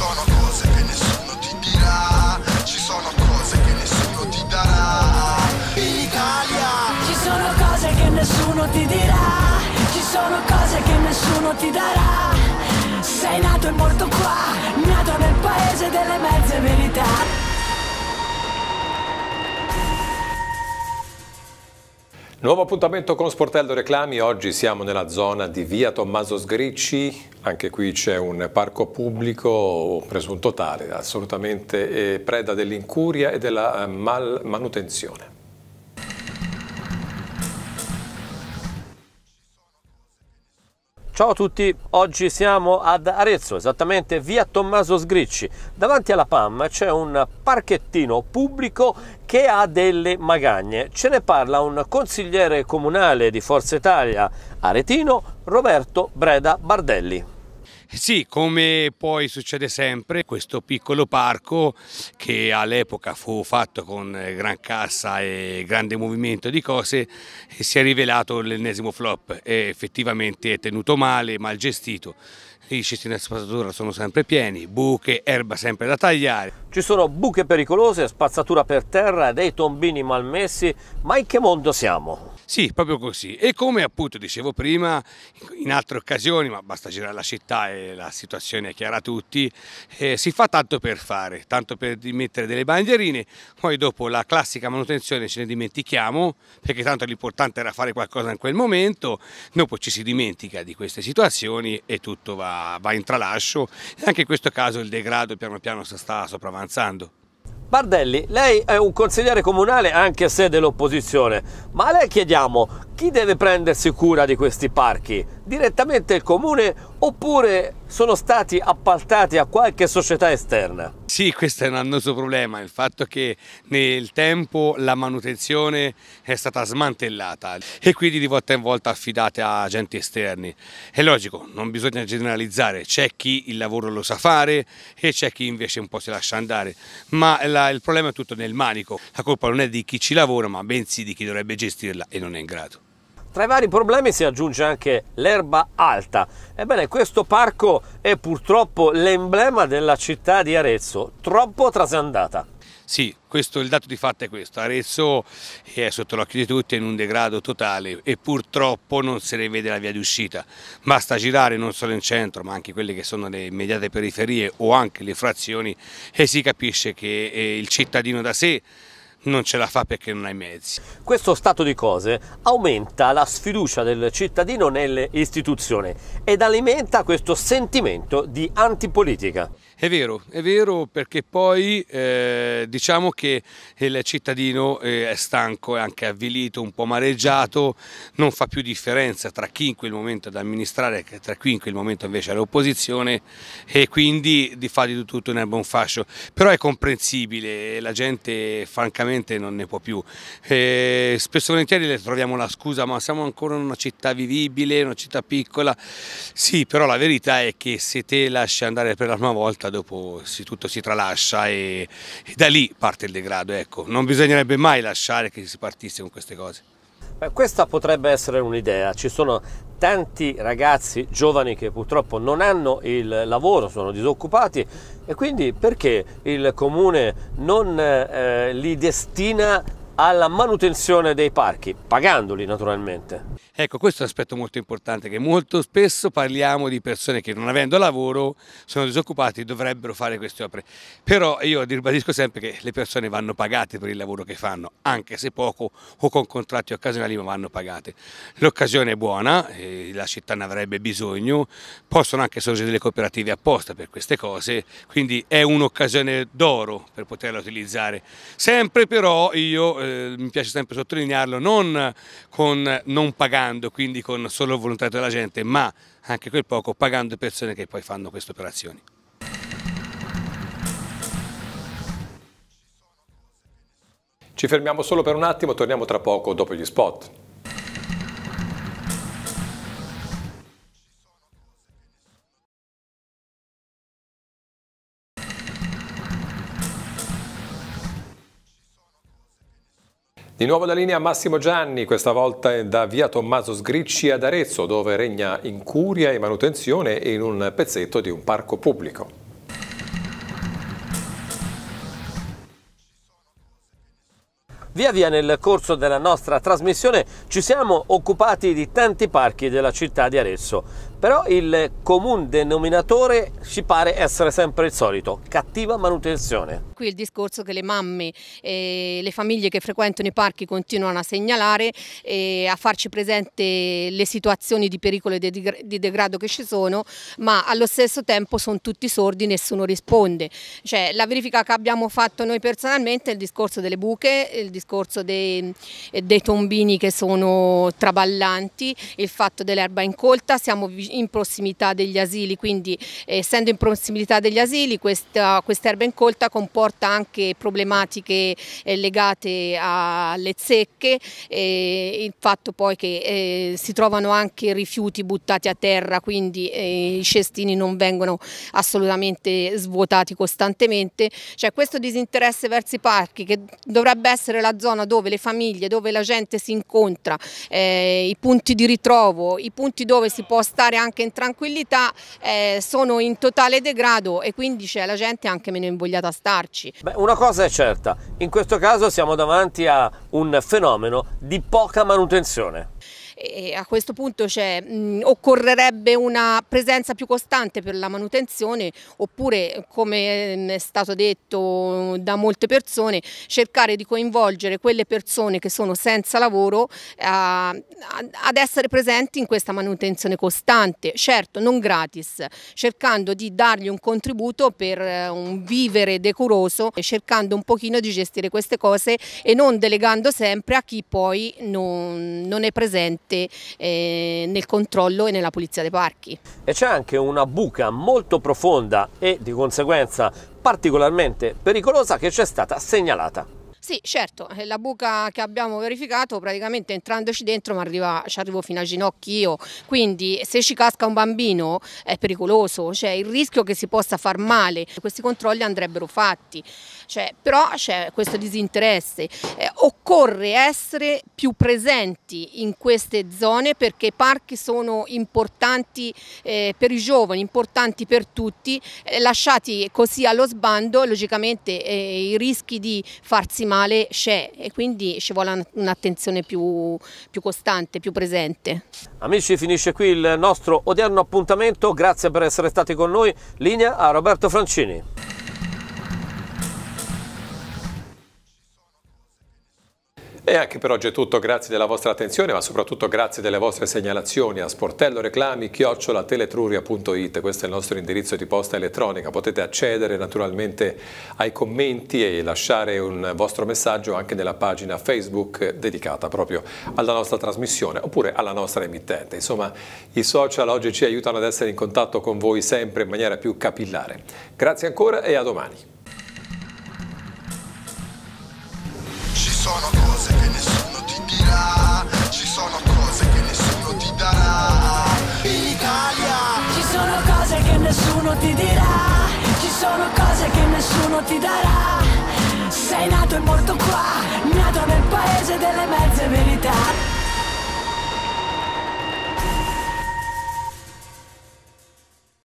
sono cose che nessuno ti dirà, ci sono cose che nessuno ti darà. In Italia ci sono cose che nessuno ti dirà, ci sono cose che nessuno ti darà. Sei nato e morto qua, nato nel paese delle mezze verità. Nuovo appuntamento con Sportello Reclami, oggi siamo nella zona di via Tommaso Sgricci, anche qui c'è un parco pubblico presunto tale, assolutamente eh, preda dell'incuria e della eh, manutenzione. Ciao a tutti, oggi siamo ad Arezzo, esattamente via Tommaso Sgricci. Davanti alla PAM c'è un parchettino pubblico che ha delle magagne. Ce ne parla un consigliere comunale di Forza Italia aretino, Roberto Breda Bardelli. Sì, come poi succede sempre, questo piccolo parco che all'epoca fu fatto con eh, gran cassa e grande movimento di cose eh, si è rivelato l'ennesimo flop, è effettivamente è tenuto male, mal gestito. I cesti di spazzatura sono sempre pieni, buche, erba sempre da tagliare. Ci sono buche pericolose, spazzatura per terra dei tombini malmessi, ma in che mondo siamo? Sì, proprio così. E come appunto dicevo prima, in altre occasioni, ma basta girare la città e la situazione è chiara a tutti, eh, si fa tanto per fare, tanto per mettere delle bandierine, poi dopo la classica manutenzione ce ne dimentichiamo, perché tanto l'importante era fare qualcosa in quel momento, dopo ci si dimentica di queste situazioni e tutto va, va in tralascio e anche in questo caso il degrado piano piano sta sopravanzando. Bardelli, lei è un consigliere comunale anche se dell'opposizione, ma a lei chiediamo chi deve prendersi cura di questi parchi? Direttamente il comune oppure sono stati appaltati a qualche società esterna? Sì, questo è un annoso problema, il fatto che nel tempo la manutenzione è stata smantellata e quindi di volta in volta affidate a agenti esterni. È logico, non bisogna generalizzare, c'è chi il lavoro lo sa fare e c'è chi invece un po' si lascia andare, ma la, il problema è tutto nel manico, la colpa non è di chi ci lavora ma bensì di chi dovrebbe gestirla e non è in grado. Tra i vari problemi si aggiunge anche l'erba alta. Ebbene, questo parco è purtroppo l'emblema della città di Arezzo, troppo trasandata. Sì, questo, il dato di fatto è questo. Arezzo è sotto l'occhio di tutti, è in un degrado totale e purtroppo non se ne vede la via di uscita. Basta girare non solo in centro, ma anche quelle che sono le immediate periferie o anche le frazioni e si capisce che eh, il cittadino da sé non ce la fa perché non ha i mezzi. Questo stato di cose aumenta la sfiducia del cittadino nelle istituzioni ed alimenta questo sentimento di antipolitica. È vero, è vero perché poi eh, diciamo che il cittadino eh, è stanco, è anche avvilito, un po' mareggiato, non fa più differenza tra chi in quel momento è da amministrare e tra chi in quel momento invece è l'opposizione e quindi di fa di tutto nel buon fascio. Però è comprensibile, la gente francamente non ne può più. Eh, spesso e volentieri le troviamo la scusa ma siamo ancora in una città vivibile, una città piccola. Sì, però la verità è che se te lasci andare per la prima volta dopo si, tutto si tralascia e, e, da lì parte il degrado. Ecco. Non bisognerebbe mai lasciare che si partisse con queste cose. Beh, questa potrebbe essere un'idea, ci sono tanti ragazzi giovani che purtroppo non hanno il lavoro, sono disoccupati e quindi perché il comune non eh, li destina alla manutenzione dei parchi, pagandoli naturalmente. Ecco, questo è un aspetto molto importante, che molto spesso parliamo di persone che non avendo lavoro sono disoccupati e dovrebbero fare queste opere. Però io ribadisco sempre che le persone vanno pagate per il lavoro che fanno, anche se poco o con contratti occasionali, ma vanno pagate. L'occasione è buona, la città ne avrebbe bisogno, possono anche sorgere delle cooperative apposta per queste cose, quindi è un'occasione d'oro per poterla utilizzare. Sempre però io eh, mi piace sempre sottolinearlo, non, con, non pagando, quindi con solo il volontariato della gente, ma anche quel poco pagando persone che poi fanno queste operazioni. Ci fermiamo solo per un attimo, torniamo tra poco dopo gli spot. Di nuovo la linea Massimo Gianni, questa volta da via Tommaso Sgricci ad Arezzo, dove regna incuria e manutenzione in un pezzetto di un parco pubblico. Via via nel corso della nostra trasmissione ci siamo occupati di tanti parchi della città di Arezzo, però il comune denominatore ci pare essere sempre il solito, cattiva manutenzione. Qui il discorso che le mamme e le famiglie che frequentano i parchi continuano a segnalare e a farci presente le situazioni di pericolo e di degrado che ci sono, ma allo stesso tempo sono tutti sordi, nessuno risponde. Cioè, la verifica che abbiamo fatto noi personalmente è il discorso delle buche, il discorso discorso dei, dei tombini che sono traballanti, il fatto dell'erba incolta, siamo in prossimità degli asili, quindi eh, essendo in prossimità degli asili questa quest erba incolta comporta anche problematiche eh, legate alle zecche, il fatto poi che eh, si trovano anche rifiuti buttati a terra, quindi i cestini non vengono assolutamente svuotati costantemente, cioè questo disinteresse verso i parchi che dovrebbe essere la la zona dove le famiglie, dove la gente si incontra, eh, i punti di ritrovo, i punti dove si può stare anche in tranquillità eh, sono in totale degrado e quindi c'è la gente anche meno invogliata a starci. Beh, una cosa è certa, in questo caso siamo davanti a un fenomeno di poca manutenzione. E a questo punto cioè, mh, occorrerebbe una presenza più costante per la manutenzione oppure, come è stato detto da molte persone, cercare di coinvolgere quelle persone che sono senza lavoro a, a, ad essere presenti in questa manutenzione costante, certo non gratis, cercando di dargli un contributo per eh, un vivere decoroso, cercando un pochino di gestire queste cose e non delegando sempre a chi poi non, non è presente forte eh, nel controllo e nella pulizia dei parchi. E c'è anche una buca molto profonda e di conseguenza particolarmente pericolosa che ci è stata segnalata. Sì, certo, eh, la buca che abbiamo verificato praticamente entrandoci dentro ma arriva, ci arrivo fino a ginocchi io, quindi se ci casca un bambino è pericoloso, cioè il rischio che si possa far male, questi controlli andrebbero fatti, cioè, però c'è questo disinteresse, eh, occorre essere più presenti in queste zone perché i parchi sono importanti eh, per i giovani, importanti per tutti, eh, lasciati così allo sbando logicamente eh, i rischi di farsi male nazionale c'è e quindi ci vuole un'attenzione più, più costante, più presente. Amici finisce qui il nostro odierno appuntamento, grazie per essere stati con noi, linea a Roberto Francini. E anche per oggi è tutto, grazie della vostra attenzione, ma soprattutto grazie delle vostre segnalazioni a sportello reclami chiocciola teletruria.it, questo è il nostro indirizzo di posta elettronica, potete accedere naturalmente ai commenti e lasciare un vostro messaggio anche nella pagina Facebook dedicata proprio alla nostra trasmissione oppure alla nostra emittente. Insomma, i social oggi ci aiutano ad essere in contatto con voi sempre in maniera più capillare. Grazie ancora e a domani. Ci sono sarà in Italia. Ci sono cose che nessuno ti dirà, ci sono cose che nessuno ti darà. Sei nato e morto qua, nato nel paese delle mezze verità.